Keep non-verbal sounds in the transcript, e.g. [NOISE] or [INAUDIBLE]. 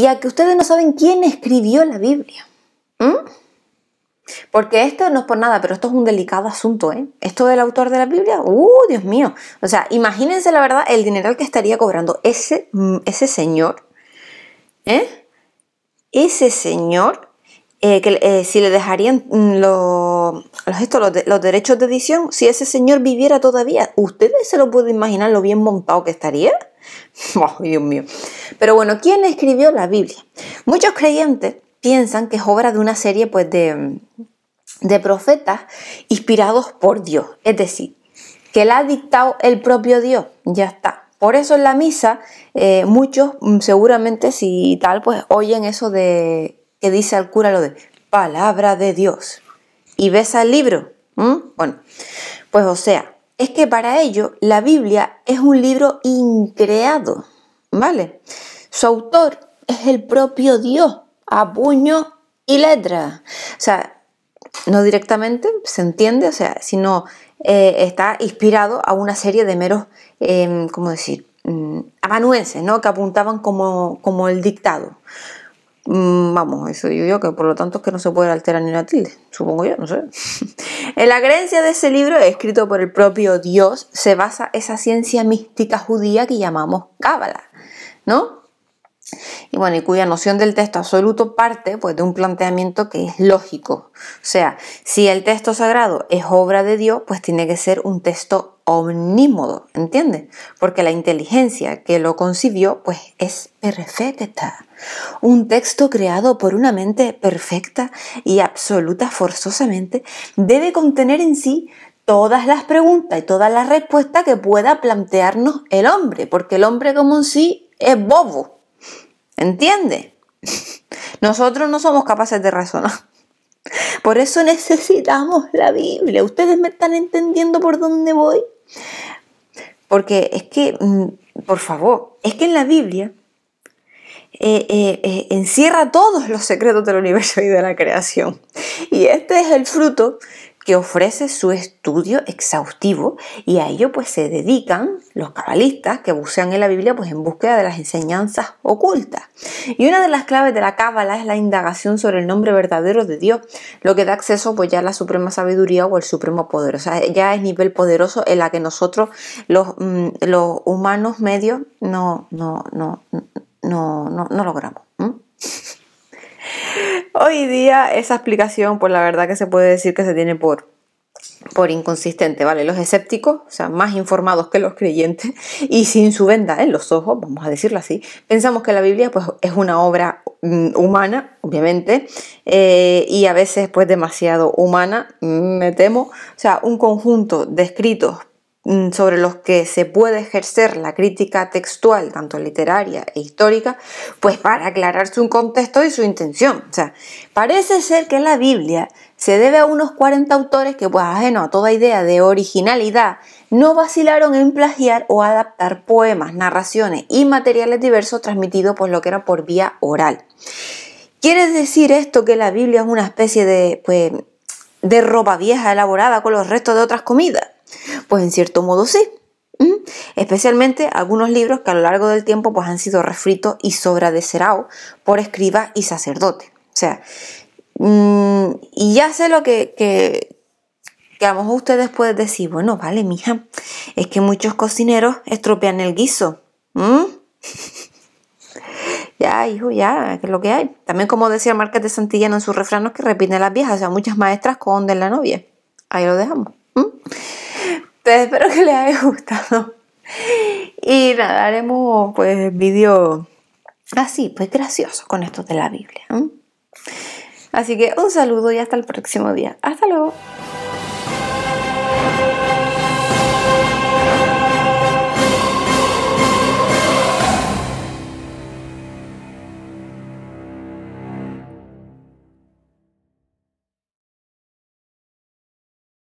y a que ustedes no saben quién escribió la Biblia. ¿Mm? Porque esto no es por nada, pero esto es un delicado asunto, ¿eh? Esto del autor de la Biblia, ¡uh, Dios mío! O sea, imagínense la verdad el dinero que estaría cobrando ese, mm, ese señor, ¿eh? Ese señor eh, eh, si le dejarían mm, los, los, derechos de edición, si ese señor viviera todavía, ¿ustedes se lo pueden imaginar lo bien montado que estaría? [LAUGHS] Oh, Dios mío. Pero bueno, ¿quién escribió la Biblia? Muchos creyentes piensan que es obra de una serie pues, de, profetas inspirados por Dios, es decir, que la ha dictado el propio Dios, ya está. Por eso en la misa, eh, muchos mm, seguramente, si tal, pues oyen eso de que dice al cura lo de palabra de Dios y besa el libro. Bueno, pues o sea, es que para ello la Biblia es un libro increado, ¿vale? Su autor es el propio Dios, a puño y letra. O sea, no directamente, se entiende, o sea, sino eh, está inspirado a una serie de meros, em, ¿cómo decir?, mm, amanuenses, ¿no? Que apuntaban como, como el dictado. Mm, vamos, eso digo yo, que por lo tanto es que no se puede alterar ni una tilde, supongo yo, no sé. [LAUGHS] en la creencia de ese libro, escrito por el propio Dios, se basa esa ciencia mística judía que llamamos Cábala, ¿no? Y bueno, y cuya noción del texto absoluto parte pues, de un planteamiento que es lógico. O sea, si el texto sagrado es obra de Dios, pues tiene que ser un texto omnímodo, ¿entiendes? Porque la inteligencia que lo concibió pues es perfecta. Un texto creado por una mente perfecta y absoluta forzosamente debe contener en sí todas las preguntas y todas las respuestas que pueda plantearnos el hombre, porque el hombre como en sí es bobo, ¿entiende? [LAUGHS] Nosotros no somos capaces de razonar. Por eso necesitamos la Biblia. ¿Ustedes me están entendiendo por dónde voy? Porque es que, mm, por favor, es que en la Biblia eh, eh, eh, encierra todos los secretos del universo y de la creación. Y este es el fruto que ofrece su estudio exhaustivo y a ello pues se dedican los cabalistas que bucean en la Biblia pues en búsqueda de las enseñanzas ocultas. Y una de las claves de la cábala es la indagación sobre el nombre verdadero de Dios, lo que da acceso pues ya a la suprema sabiduría o al supremo poder. O sea, ya es nivel poderoso en la que nosotros los, mm, los humanos medios no, no, no, no, no, no logramos. Hoy día esa explicación, pues la verdad que se puede decir que se tiene por, por inconsistente, ¿vale? Los escépticos, o sea, más informados que los creyentes y sin su venda en los ojos, vamos a decirlo así, pensamos que la Biblia pues, es una obra mm, humana, obviamente, eh, y a veces pues demasiado humana, mm, me temo, o sea, un conjunto de escritos Mm, sobre los que se puede ejercer la crítica textual, tanto literaria e histórica, pues para aclarar su contexto y su intención. O sea, parece ser que la Biblia se debe a unos 40 autores que, pues ajeno ah, a toda idea de originalidad, no vacilaron en plagiar o adaptar poemas, narraciones y materiales diversos transmitidos por lo que era por vía oral. ¿Quiere decir esto que la Biblia es una especie de, pues, de ropa vieja elaborada con los restos de otras comidas? Pues en cierto modo sí. Especialmente algunos libros que a lo largo del tiempo pues, han sido refritos y sobra de sobradecerados por escribas y sacerdotes. O sea, mm, y ya sé lo que, que, a ustedes pueden decir, bueno, vale, mija, es que muchos cocineros estropean el guiso. ¿Mm? [LAUGHS] ya, hijo, ya, que es lo que hay. También como decía Márquez de Santillana en sus refranos que repiten las viejas, o sea, muchas maestras con la novia. Ahí lo dejamos. ¿Mm? espero que les haya [LAUGHS] gustado. Y nada, haremos pues vídeo así, pues gracioso con esto de la Biblia. Así que un saludo y hasta el próximo día. Hasta luego.